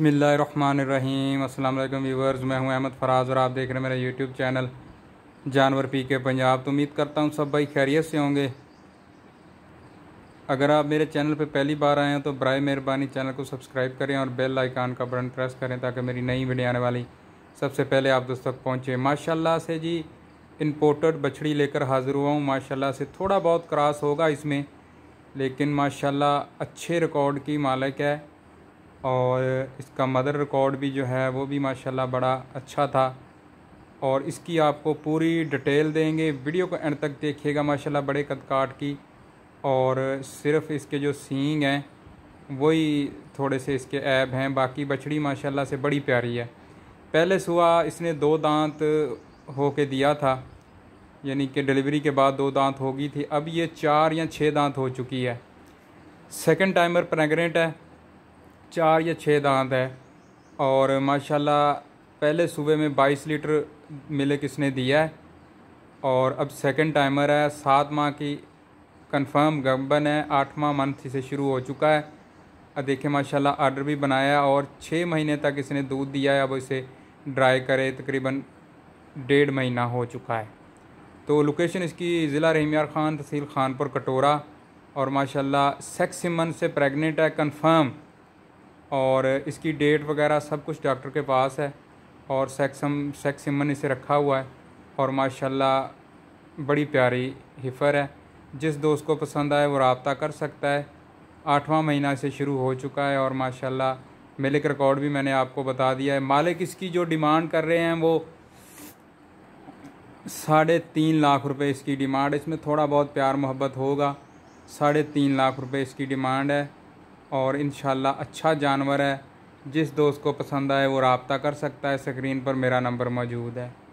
बसमीम अल्लाम व्यूवर्स मैं हूं अहमद फराज और आप देख रहे हैं मेरा यूट्यूब चैनल जानवर पी के पंजाब तो उम्मीद करता हूं सब भाई खैरियत से होंगे अगर आप मेरे चैनल पर पहली बार आए हैं तो बरए मेहरबानी चैनल को सब्सक्राइब करें और बेल आइकान का बटन प्रेस करें ताकि मेरी नई वीडियो आने वाली सबसे पहले आप दोस्तों तक पहुँचे माशाला से जी इम्पोर्टेड बछड़ी लेकर हाज़िर हुआ हूँ माशाला से थोड़ा बहुत क्रॉस होगा इसमें लेकिन माशाला अच्छे रिकॉर्ड की मालिक है और इसका मदर रिकॉर्ड भी जो है वो भी माशाल्लाह बड़ा अच्छा था और इसकी आपको पूरी डिटेल देंगे वीडियो को एंड तक देखिएगा माशाल्लाह बड़े कद काट की और सिर्फ इसके जो सींग हैं वही थोड़े से इसके ऐब हैं बाकी बछड़ी माशाल्लाह से बड़ी प्यारी है पहले सुबह इसने दो दांत हो के दिया था यानी कि डिलीवरी के बाद दो दांत होगी थी अब ये चार या छः दांत हो चुकी है सेकेंड टाइमर प्रेगनेंट है चार या छः दांत है और माशाल्लाह पहले सुबह में 22 लीटर मिल्क इसने दिया है और अब सेकंड टाइमर है सात माह की कंफर्म गबन है माह मंथ इसे शुरू हो चुका है अब देखिए माशाल्लाह आर्डर भी बनाया और छः महीने तक इसने दूध दिया है अब इसे ड्राई करे तकरीबन डेढ़ महीना हो चुका है तो लोकेशन इसकी ज़िला रहीमार ख़ान तहसील खानपुर कटोरा और माशाल्लाह सेक्स सिमन से प्रेग्नेंट है कंफर्म और इसकी डेट वगैरह सब कुछ डॉक्टर के पास है और सेक्सम सेक्सिमन इसे रखा हुआ है और माशाल्लाह बड़ी प्यारी हिफर है जिस दोस्त को पसंद आए वो रबता कर सकता है आठवां महीना से शुरू हो चुका है और माशाल्लाह मिल्क रिकॉर्ड भी मैंने आपको बता दिया है मालिक इसकी जो डिमांड कर रहे हैं वो साढ़े तीन लाख रुपए इसकी डिमांड इसमें थोड़ा बहुत प्यार मोहब्बत होगा साढ़े तीन लाख रुपए इसकी डिमांड है और इन अच्छा जानवर है जिस दोस्त को पसंद आए वो रबता कर सकता है स्क्रीन पर मेरा नंबर मौजूद है